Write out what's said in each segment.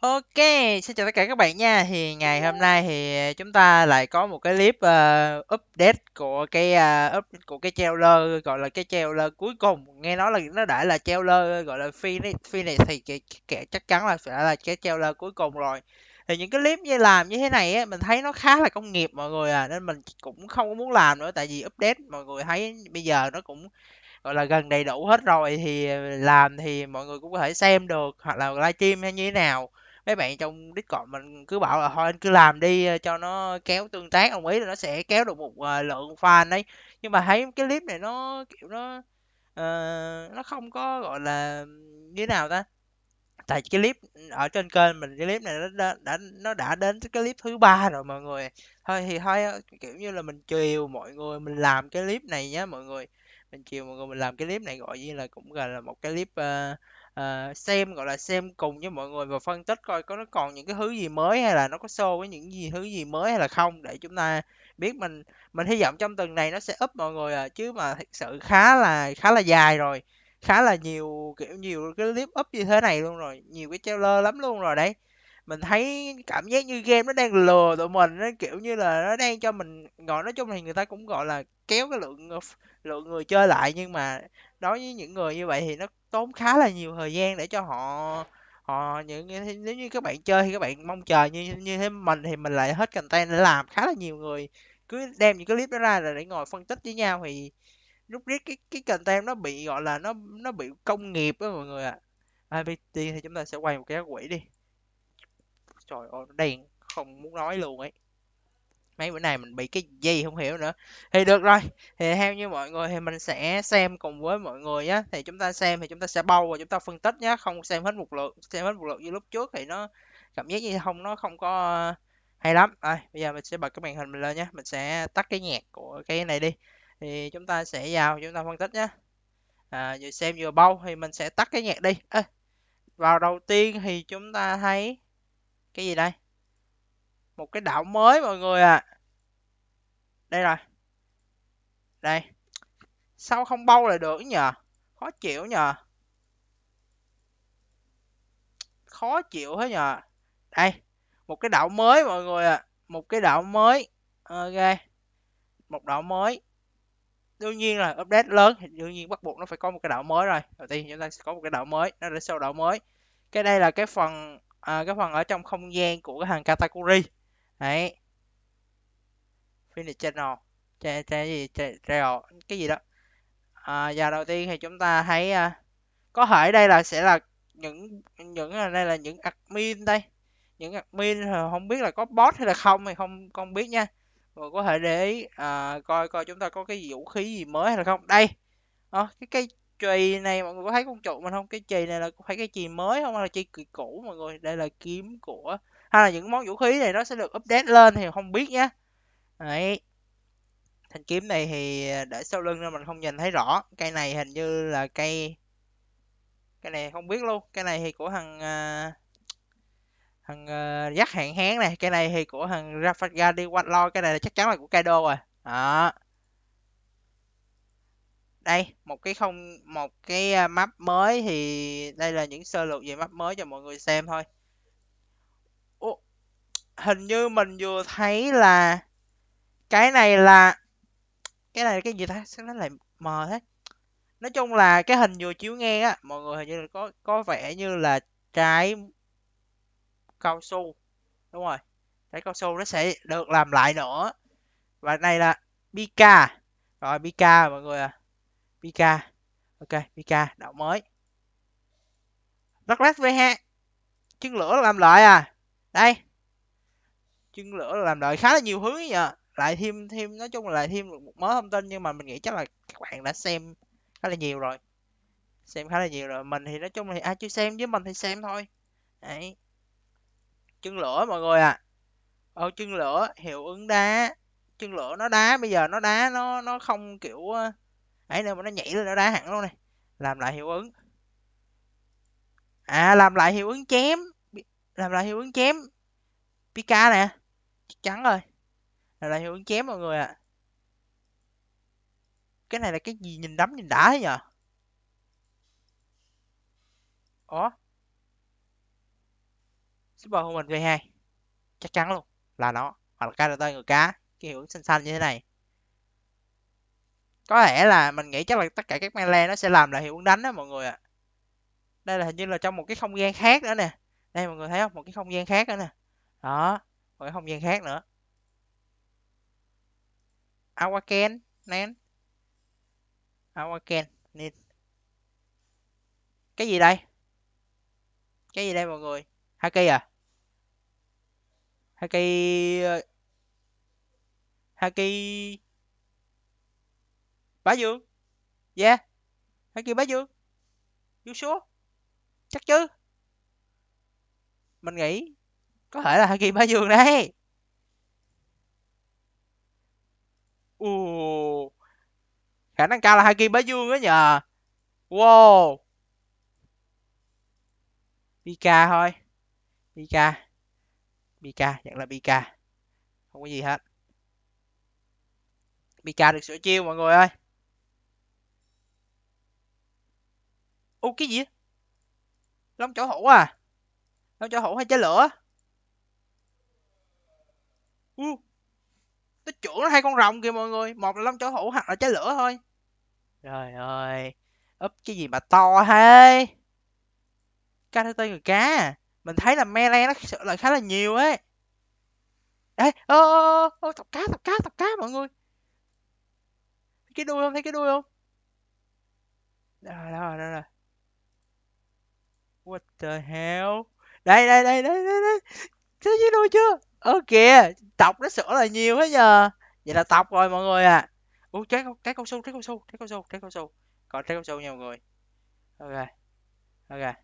Ok, xin chào tất cả các bạn nha. Thì ngày hôm nay thì chúng ta lại có một cái clip uh, update của cái uh, up, của cái trailer gọi là cái trailer cuối cùng. Nghe nói là nó đã là trailer gọi là finish finish thì kẻ, kẻ chắc chắn là sẽ là cái trailer cuối cùng rồi. Thì những cái clip như làm như thế này á, mình thấy nó khá là công nghiệp mọi người à nên mình cũng không muốn làm nữa tại vì update mọi người thấy bây giờ nó cũng gọi là gần đầy đủ hết rồi thì ờ, làm thì mọi người cũng có thể xem được hoặc là livestream hay như thế nào mấy bạn trong discord mình cứ bảo là thôi anh cứ làm đi ờ, cho nó kéo tương tác ông ý là nó sẽ kéo được một ờ, lượng fan đấy nhưng mà thấy cái clip này nó kiểu nó uh, nó không có gọi là như thế nào ta tại cái clip ở trên kênh mình cái clip này nó đã, đã nó đã đến cái clip thứ ba rồi mọi người thôi thì thôi kiểu như là mình chiều mọi người mình làm cái clip này nhé mọi người mình chiều mọi người mình làm cái clip này gọi như là cũng gọi là một cái clip uh, uh, xem gọi là xem cùng với mọi người và phân tích coi có nó còn những cái thứ gì mới hay là nó có show với những gì thứ gì mới hay là không để chúng ta biết mình mình hy vọng trong tuần này nó sẽ up mọi người à chứ mà thật sự khá là khá là dài rồi khá là nhiều kiểu nhiều cái clip up như thế này luôn rồi nhiều cái trailer lắm luôn rồi đấy mình thấy cảm giác như game nó đang lừa tụi mình nó kiểu như là nó đang cho mình gọi nói chung thì người ta cũng gọi là kéo cái lượng ờ, lượng người chơi lại nhưng mà đối với những người như vậy thì nó tốn khá là nhiều thời gian để cho họ họ những nếu như các bạn chơi thì các bạn mong chờ như như thế mình thì mình lại hết content để làm khá là nhiều người cứ đem những cái clip đó ra là để ngồi phân tích với nhau thì lúc riết cái cái content nó bị gọi là nó nó bị công nghiệp đó mọi người ạ à. à, thì chúng ta sẽ quay một cái quỷ đi trời ơi nó không muốn nói luôn ấy mấy bữa nay mình bị cái gì không hiểu nữa thì được rồi thì theo như mọi người thì mình sẽ xem cùng với mọi người nhé thì chúng ta xem thì chúng ta sẽ bao và chúng ta phân tích nhé không xem hết một lượt xem hết một lượt như lúc trước thì nó cảm giác như không nó không có ờ, hay lắm à, bây giờ mình sẽ bật cái màn hình mình lên nhé mình sẽ tắt cái nhạc của cái này đi thì chúng ta sẽ vào chúng ta phân tích nhé à, vừa xem vừa bao thì mình sẽ tắt cái nhạc đi à, vào đầu tiên thì chúng ta thấy cái gì đây một cái đảo mới mọi người à đây rồi đây sao không bâu lại được nhờ khó chịu nhờ khó chịu thế nhờ đây một cái đảo mới mọi người à. một cái đảo mới ok một đảo mới đương nhiên là update lớn thì đương nhiên bắt buộc nó phải có một cái đảo mới rồi đầu tiên chúng ta sẽ có một cái đảo mới nó sẽ sau đảo mới cái đây là cái phần à, cái phần ở trong không gian của cái hàng katakuri đấy finish channel cái cái gì channel cái gì đó à, và đầu tiên thì chúng ta thấy à, có thể đây là sẽ là những những đây là những admin đây những admin không biết là có boss hay là không thì không không biết nha rồi có thể để ý à, coi coi chúng ta có cái vũ khí gì mới hay là không đây à, cái cây chì này mọi người có thấy con trụ mình không cái chì này là phải cái chì mới không hay là chì cũ mọi người đây là kiếm của hay là những món vũ khí này nó sẽ được update lên thì không biết nhé đấy thanh kiếm này thì để sau lưng nên mình không nhìn thấy rõ cây này hình như là cây cây này không biết luôn cây này thì của thằng uh... thằng uh, à, dắt hạn hán này cây này thì của thằng Rafael đi quanh lo cái này là chắc chắn là của Kaido rồi đó đây một cái không một cái à, map mới thì đây là những sơ lược về map mới cho mọi người xem thôi Ủa, hình như mình vừa thấy là cái này là cái này là cái gì ta sao nó lại mờ thế nói chung là cái hình vừa chiếu ngang á mọi người hình như là có có vẻ như là trái cao su đúng rồi trái cao su nó sẽ được làm lại nữa và này là bika rồi bika mọi người à Mika ok Mika đạo mới Douglas Reha chân lửa làm lợi à đây chân lửa làm lợi khá là nhiều hướng nhờ lại thêm thêm nói chung là lại thêm một mớ thông tin nhưng mà mình nghĩ chắc là các bạn đã xem khá là nhiều rồi xem khá là nhiều rồi mình thì nói chung là ai à, chưa xem với mình thì xem thôi đấy chân lửa mọi người à ở chân lửa hiệu ứng đá chân lửa nó đá bây giờ nó đá nó nó không kiểu ấy nữa mà nó nhảy lên nó đá hẳn luôn này làm lại hiệu ứng à làm lại hiệu ứng chém làm lại hiệu ứng chém pika nè chắc chắn rồi làm lại hiệu ứng chém mọi người ạ à. cái này là cái gì nhìn đấm nhìn đá thế nhở ó super human v hai chắc chắn luôn là nó hoặc là karate người cá cái hiệu ứng xanh xanh như thế này có lẽ là mình nghĩ chắc là tất cả các melee nó sẽ làm lại hiệu ứng đánh đó mọi người ạ à. đây là hình như là trong một cái không gian khác nữa nè đây mọi người thấy không một cái không gian khác nữa nè đó một cái không gian khác nữa awaken nén awaken nên cái gì đây cái gì đây mọi người haki à haki ờ, haki bá dương yeah hắn kêu bá dương you sure chắc chứ mình nghĩ có thể là hắn kêu bá dương đấy ồ khả năng cao là hai kim bá dương á nhờ wow pika thôi pika pika nhận là pika không có gì hết pika được sửa chiêu mọi người ơi ô cái gì long chỗ hổ à long chỗ hổ hay trái lửa u uh, nó trưởng hai con rồng kìa mọi người một là long chỗ hổ hoặc là trái lửa thôi trời ơi úp cái gì mà to thế karate người cá à? mình thấy là mele nó sợ là khá là nhiều ấy ê ô ô ô tập cá tập cá tập cá mọi người thấy cái đuôi không thấy cái đuôi không đó rồi rồi rồi What the hell? Đây đây đây đây đây đây. Thế chứ đâu chưa? Ơ kìa, tộc nó sửa là nhiều hết nhờ. Vậy là tọc rồi mọi người à. Ủa trái trái cao su, trái cao su, trái cao su, trái cao su. Còn trái cao su nha mọi người. Ok. Ok.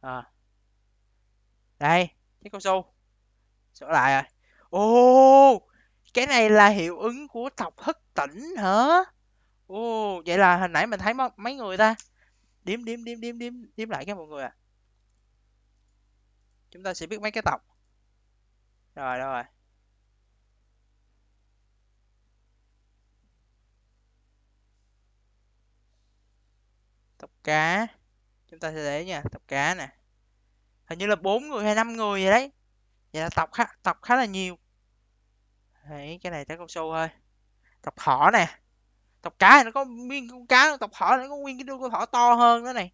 À. Đây, trái cao su. Sửa lại rồi. Ô, oh, cái này là hiệu ứng của tộc hất tỉnh hả? Ồ, oh, vậy là hồi nãy mình thấy mấy người ta đếm đếm đếm đếm đếm đếm lại các mọi người ạ à. chúng ta sẽ biết mấy cái tộc rồi rồi tộc cá chúng ta sẽ để nha tộc cá nè hình như là bốn người hay năm người vậy đấy vậy là tộc khá tộc khá là nhiều đấy cái này tới con sâu thôi tộc thỏ nè tộc cá thì nó có nguyên con cá tộc thỏ nó có nguyên cái đuôi con thỏ to hơn nữa này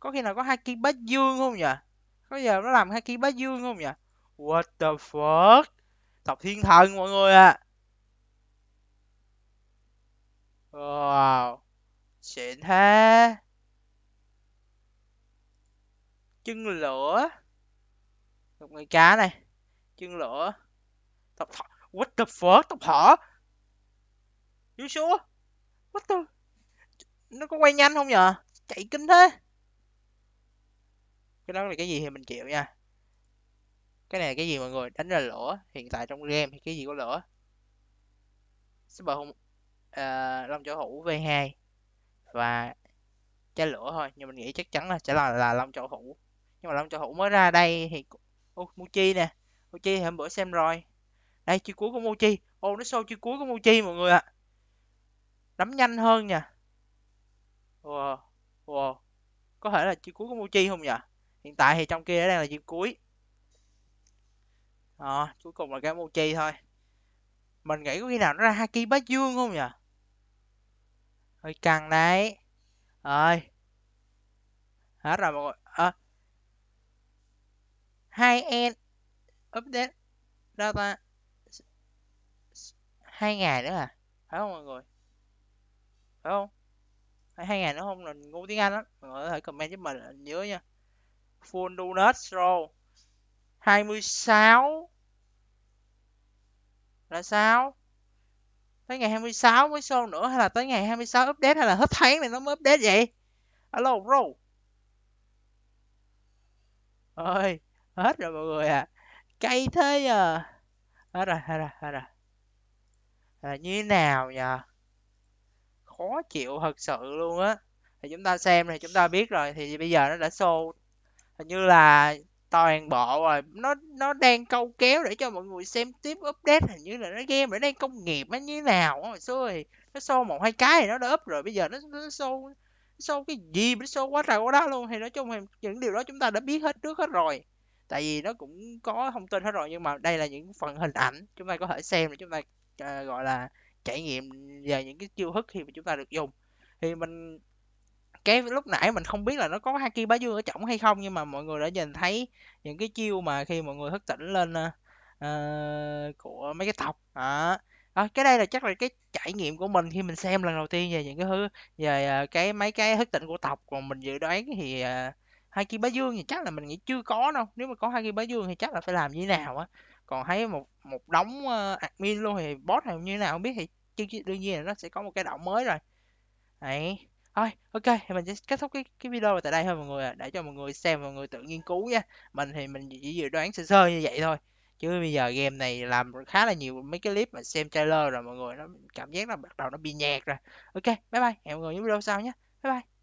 có khi nào có hai haki bá dương không nhỉ có giờ nó làm hai haki bá dương không nhỉ what the fuck tộc thiên thần mọi người ạ à. wow xịn thế chân lửa tộc người cá này chân lửa tộc thỏ what the fuck tộc thỏ You sure? What the? Nó có quay nhanh không nhờ? Chạy kinh thế. Cái đó là cái gì thì mình chịu nha. Cái này là cái gì mọi người? Đánh ra lửa. Hiện tại trong game thì cái gì có lửa? Super hung... À, Long Chổ Hữu V2. Và trái lửa thôi. Nhưng mình nghĩ chắc chắn là sẽ là, là Long Chổ Hữu. Nhưng mà Long Chổ Hữu mới ra đây thì... Ô, Muchi nè. Mochi hôm bữa xem rồi. Đây, chi cuối của Mochi. Ô, nó show chi cuối của Mochi mọi người ạ. À nắm nhanh hơn nha wow. wow có thể là chiêu cuối của Mochi không nhỉ hiện tại thì trong kia đang là chiêu cuối à, cuối cùng là cái Mochi thôi mình nghĩ có khi nào nó ra Haki bá Dương không nhỉ hơi căng đấy ơi hết rồi mọi người à. hai end update data hai ngày nữa à phải không mọi người phải không hay hai ngàn nữa không là ngu tiếng anh lắm mọi người có thể comment giúp mình nhớ nha full donut roll 26 là sao tới ngày 26 mới show nữa hay là tới ngày 26 update hay là hết tháng này nó mới update vậy alo bro ơi hết rồi mọi người à cay thế à hết rồi hết rồi hết rồi là như thế nào nhờ khó chịu thật sự luôn á thì chúng ta xem thì chúng ta biết rồi thì bây giờ nó đã show hình như là toàn bộ rồi nó nó đang câu kéo để cho mọi người xem tiếp update hình như là nó game để đang công nghiệp nó như thế nào hồi xưa thì nó show một hai cái thì nó đã up rồi bây giờ nó nó show nó show cái gì nó show quá trời quá đó luôn thì nói chung thì những điều đó chúng ta đã biết hết trước hết rồi tại vì nó cũng có thông tin hết rồi nhưng mà đây là những phần hình ảnh chúng ta có thể xem để chúng ta uh, gọi là trải nghiệm về những cái chiêu thức khi mà chúng ta được dùng thì mình cái lúc nãy mình không biết là nó có haki bá dương ở trọng hay không nhưng mà mọi người đã nhìn thấy những cái chiêu mà khi mọi người thức tỉnh lên uh, của mấy cái tộc đó à, cái đây là chắc là cái trải nghiệm của mình khi mình xem lần đầu tiên về những cái thứ về cái mấy cái thức tỉnh của tộc còn mình dự đoán thì uh, hai kia bá dương thì chắc là mình nghĩ chưa có đâu nếu mà có hai kia bá dương thì chắc là phải làm như thế nào á còn thấy một một đống uh, admin luôn thì bot này như thế nào không biết thì chương trình đương nhiên là nó sẽ có một cái động mới rồi đấy thôi ok thì mình sẽ kết thúc cái cái video tại đây thôi mọi người à. để cho mọi người xem mọi người tự nghiên cứu nha mình thì mình chỉ dự đoán sơ sơ như vậy thôi chứ bây giờ game này làm khá là nhiều mấy cái clip mà xem trailer rồi mọi người nó cảm giác là bắt đầu nó bị nhạt rồi ok bye bye hẹn mọi người những video sau nhé bye bye